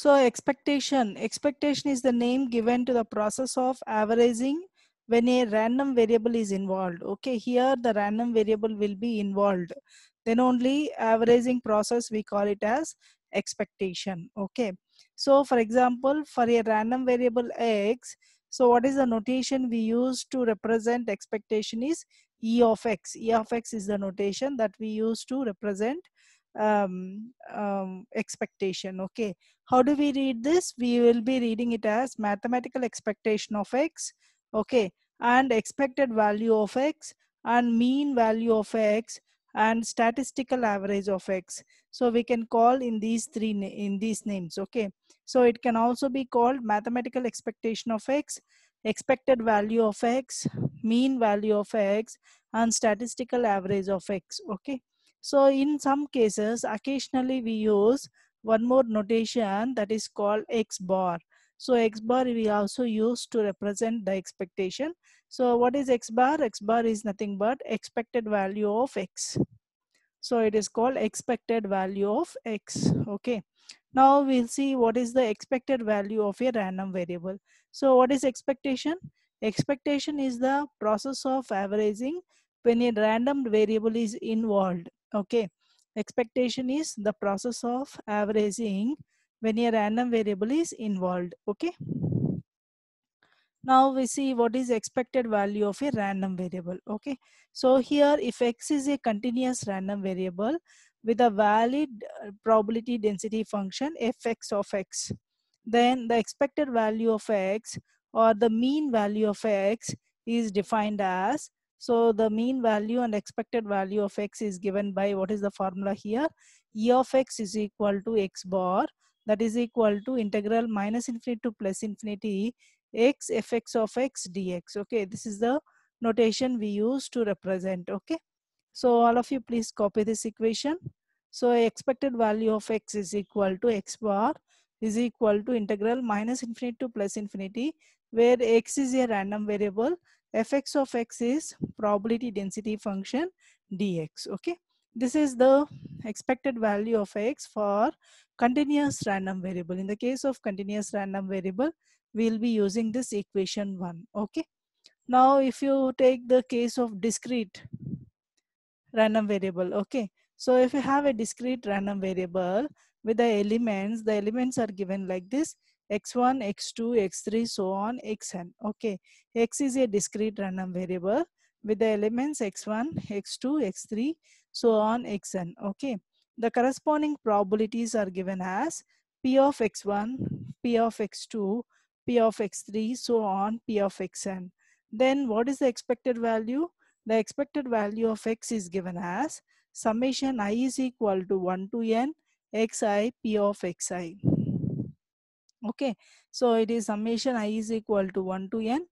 So expectation, expectation is the name given to the process of averaging when a random variable is involved. Okay, here the random variable will be involved. Then only averaging process we call it as expectation. Okay, so for example, for a random variable x, so what is the notation we use to represent expectation is e of x. e of x is the notation that we use to represent um, um, expectation. Okay, how do we read this? We will be reading it as mathematical expectation of x, okay, and expected value of x, and mean value of x, and statistical average of x. So we can call in these three in these names. Okay, so it can also be called mathematical expectation of x, expected value of x, mean value of x, and statistical average of x, okay? So in some cases, occasionally we use one more notation that is called x bar. So x bar we also use to represent the expectation. So what is x bar? x bar is nothing but expected value of x. So it is called expected value of x. Okay. Now we'll see what is the expected value of a random variable. So what is expectation? Expectation is the process of averaging when a random variable is involved. Okay. Expectation is the process of averaging when a random variable is involved. Okay. Now we see what is expected value of a random variable. Okay. So here if x is a continuous random variable with a valid uh, probability density function fx of x then the expected value of x or the mean value of x is defined as so the mean value and expected value of x is given by what is the formula here e of x is equal to x bar that is equal to integral minus infinity to plus infinity x fx of x dx okay this is the notation we use to represent okay so all of you please copy this equation so expected value of x is equal to x bar is equal to integral minus infinity to plus infinity where x is a random variable fx of x is probability density function dx okay this is the expected value of x for continuous random variable in the case of continuous random variable we'll be using this equation 1 okay now if you take the case of discrete random variable okay so if you have a discrete random variable with the elements the elements are given like this x1 x2 x3 so on xn okay x is a discrete random variable with the elements x1 x2 x3 so on xn okay the corresponding probabilities are given as p of x1 p of x2 p of x3 so on p of xn then what is the expected value the expected value of x is given as summation i is equal to 1 to n xi p of xi okay so it is summation i is equal to 1 to n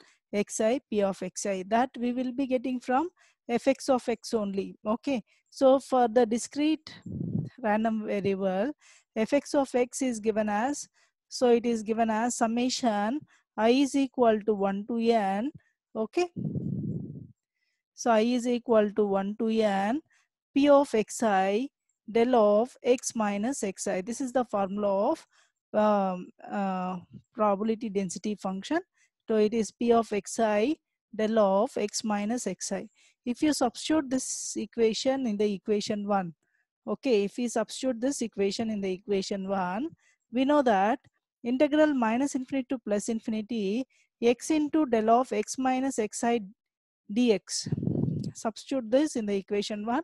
xi p of xi that we will be getting from fx of x only okay so for the discrete random variable fx of x is given as so it is given as summation i is equal to 1 to n okay so i is equal to 1 to n p of xi del of x minus xi. This is the formula of um, uh, probability density function. So it is p of xi del of x minus xi. If you substitute this equation in the equation 1, okay, if we substitute this equation in the equation 1, we know that integral minus infinity to plus infinity x into del of x minus xi dx. Substitute this in the equation 1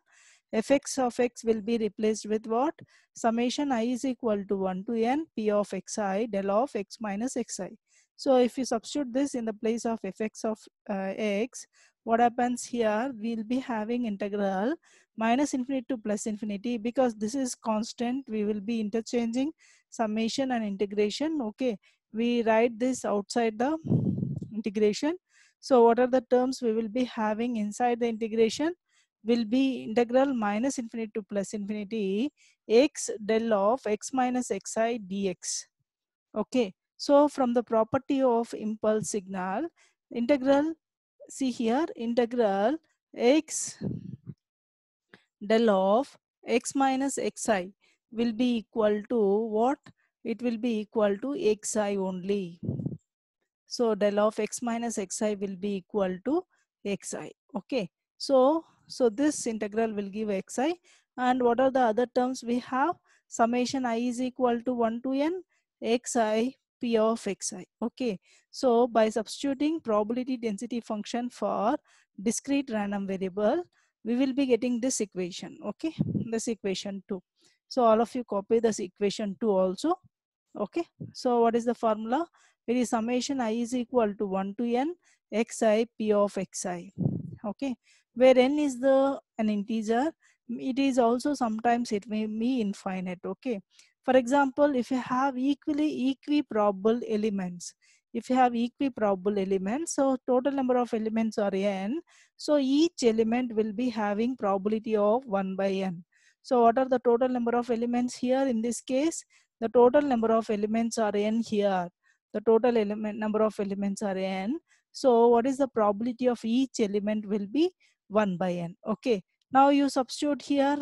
fx of x will be replaced with what? Summation i is equal to 1 to n p of xi del of x minus xi. So if you substitute this in the place of fx of uh, x, what happens here? We'll be having integral minus infinity to plus infinity because this is constant. We will be interchanging summation and integration. Okay, we write this outside the integration. So what are the terms we will be having inside the integration? will be integral minus infinity to plus infinity x del of x minus xi dx. Okay, so from the property of impulse signal, integral, see here, integral x del of x minus xi will be equal to what? It will be equal to xi only. So del of x minus xi will be equal to xi. Okay. So so this integral will give xi. And what are the other terms we have? Summation i is equal to 1 to n xi p of xi. Okay. So by substituting probability density function for discrete random variable, we will be getting this equation. Okay. This equation 2. So all of you copy this equation 2 also. Okay. So what is the formula? It is summation i is equal to 1 to n xi p of xi. Okay where n is the an integer it is also sometimes it may be infinite okay for example if you have equally equiprobable elements if you have equiprobable elements so total number of elements are n so each element will be having probability of 1 by n so what are the total number of elements here in this case the total number of elements are n here the total element number of elements are n so what is the probability of each element will be 1 by n. Okay, now you substitute here.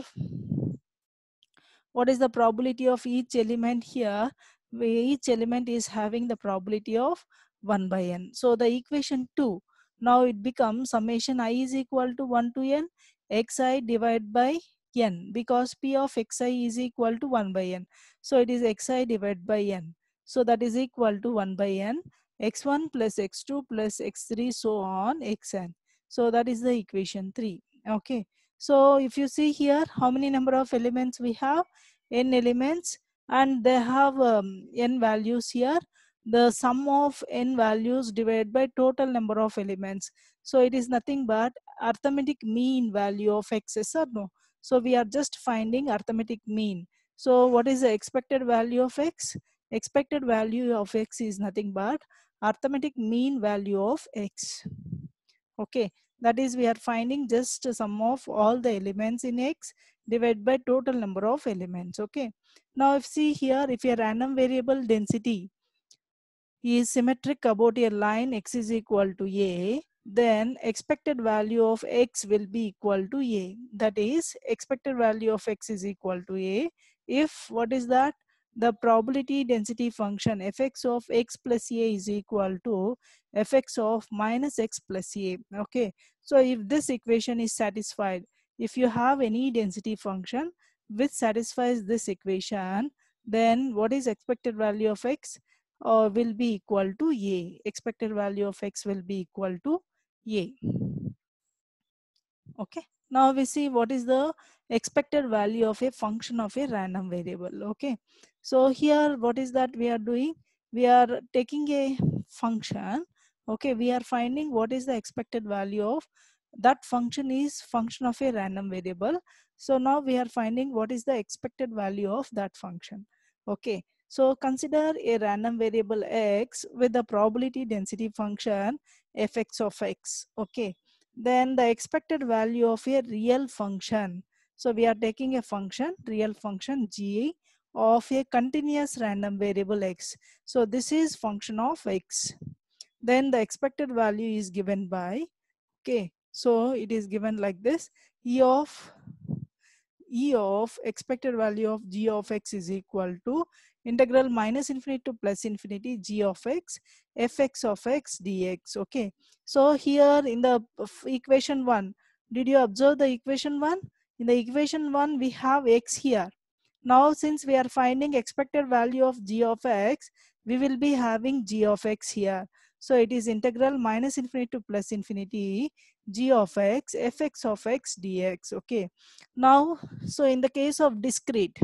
What is the probability of each element here? Each element is having the probability of 1 by n. So the equation 2, now it becomes summation i is equal to 1 to n xi divided by n because p of xi is equal to 1 by n. So it is xi divided by n. So that is equal to 1 by n x1 plus x2 plus x3 so on xn. So that is the equation 3. Okay. So if you see here, how many number of elements we have? n elements and they have um, n values here. The sum of n values divided by total number of elements. So it is nothing but arithmetic mean value of x, yes or no? So we are just finding arithmetic mean. So what is the expected value of x? Expected value of x is nothing but arithmetic mean value of x okay that is we are finding just sum of all the elements in x divided by total number of elements okay now if see here if your random variable density is symmetric about a line x is equal to a then expected value of x will be equal to a that is expected value of x is equal to a if what is that the probability density function fx of x plus a is equal to fx of minus x plus a. Okay, so if this equation is satisfied, if you have any density function which satisfies this equation, then what is expected value of x uh, will be equal to a. Expected value of x will be equal to a. Okay. Now we see what is the expected value of a function of a random variable. Okay. So here what is that we are doing? We are taking a function. Okay. We are finding what is the expected value of that function is function of a random variable. So now we are finding what is the expected value of that function. Okay. So consider a random variable x with the probability density function fx of x. Okay then the expected value of a real function. So we are taking a function, real function g of a continuous random variable x. So this is function of x. Then the expected value is given by, okay, so it is given like this, e of e of expected value of g of x is equal to integral minus infinity to plus infinity g of x fx of x dx okay so here in the equation 1 did you observe the equation 1 in the equation 1 we have x here now since we are finding expected value of g of x we will be having g of x here so it is integral minus infinity to plus infinity g of x fx of x dx. Okay. Now, so in the case of discrete,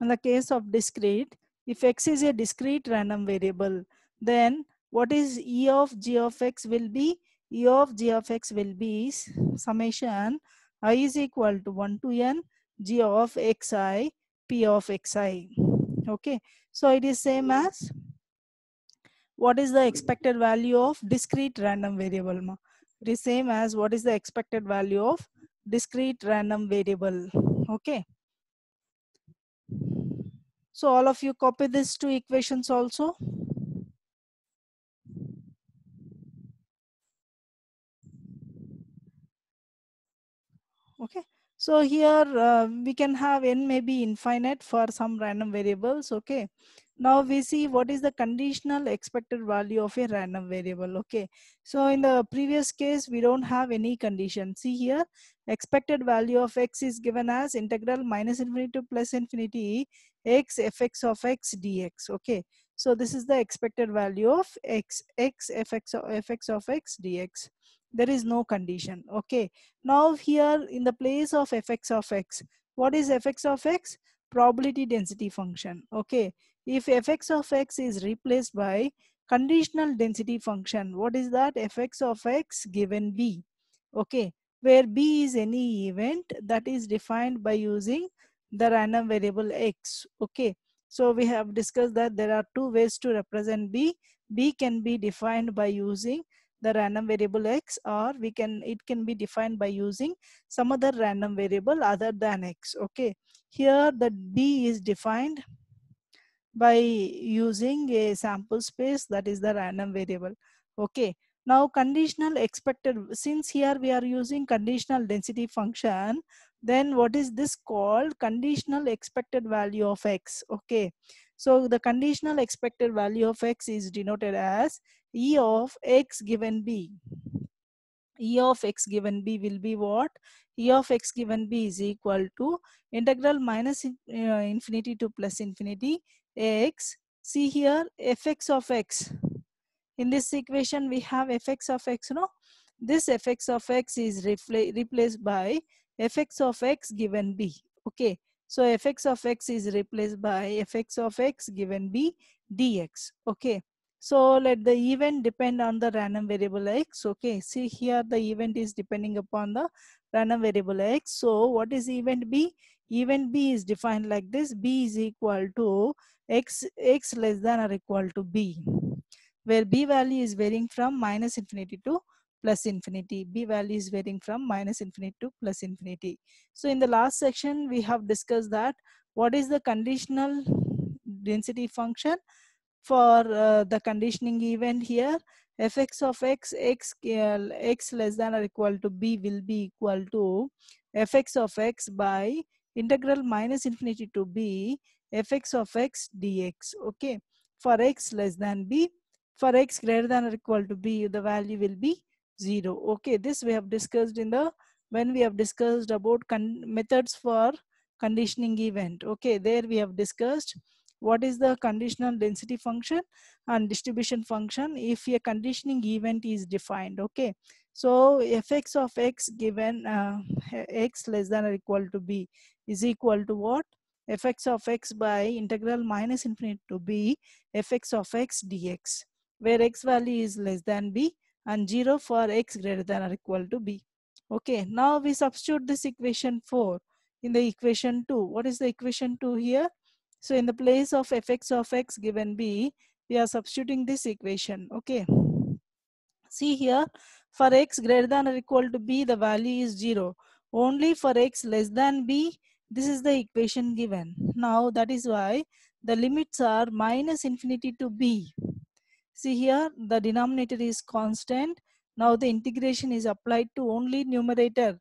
in the case of discrete, if x is a discrete random variable, then what is e of g of x will be? e of g of x will be summation i is equal to 1 to n g of xi p of xi. Okay. So it is same as what is the expected value of discrete random variable ma it is same as what is the expected value of discrete random variable okay so all of you copy these two equations also okay so here uh, we can have n may be infinite for some random variables, okay. Now we see what is the conditional expected value of a random variable, okay. So in the previous case, we don't have any condition. See here, expected value of x is given as integral minus infinity to plus infinity x fx of x dx, okay. So this is the expected value of x, x fx of, fx of x dx there is no condition okay now here in the place of fx of x what is fx of x probability density function okay if fx of x is replaced by conditional density function what is that fx of x given b okay where b is any event that is defined by using the random variable x okay so we have discussed that there are two ways to represent b b can be defined by using the random variable x or we can it can be defined by using some other random variable other than x okay here the d is defined by using a sample space that is the random variable okay now conditional expected since here we are using conditional density function then what is this called conditional expected value of x okay so the conditional expected value of x is denoted as E of x given b. E of x given b will be what? E of x given b is equal to integral minus uh, infinity to plus infinity x. See here fx of x. In this equation we have fx of x, no? This fx of x is replace replaced by fx of x given b. Okay. So fx of x is replaced by fx of x given b dx. Okay. So let the event depend on the random variable x. Okay, see here the event is depending upon the random variable x. So what is event b? Event b is defined like this. b is equal to x, x less than or equal to b. Where b value is varying from minus infinity to plus infinity. B value is varying from minus infinity to plus infinity. So in the last section, we have discussed that what is the conditional density function for uh, the conditioning event here fx of x, x, uh, x less than or equal to b will be equal to fx of x by integral minus infinity to b fx of x dx okay for x less than b for x greater than or equal to b the value will be 0 okay this we have discussed in the when we have discussed about methods for conditioning event okay there we have discussed what is the conditional density function and distribution function if a conditioning event is defined okay so fx of x given uh, x less than or equal to b is equal to what fx of x by integral minus infinity to b fx of x dx where x value is less than b and 0 for x greater than or equal to b okay now we substitute this equation 4 in the equation 2 what is the equation 2 here so in the place of fx of x given b, we are substituting this equation, okay? See here, for x greater than or equal to b, the value is 0. Only for x less than b, this is the equation given. Now that is why the limits are minus infinity to b. See here, the denominator is constant. Now the integration is applied to only numerator.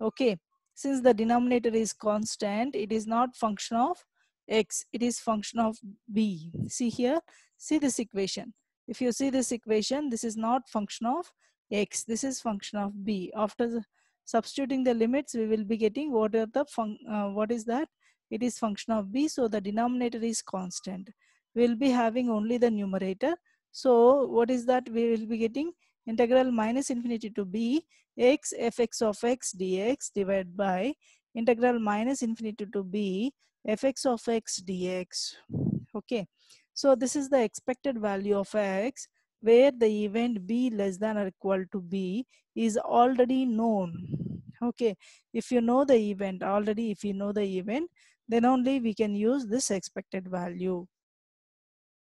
Okay, since the denominator is constant, it is not function of x, it is function of b. See here, see this equation. If you see this equation, this is not function of x, this is function of b. After substituting the limits, we will be getting what are the fun, uh, what is that? It is function of b, so the denominator is constant. We will be having only the numerator. So what is that we will be getting? Integral minus infinity to b x fx of x dx divided by integral minus infinity to b fx of x dx okay so this is the expected value of x where the event b less than or equal to b is already known okay if you know the event already if you know the event then only we can use this expected value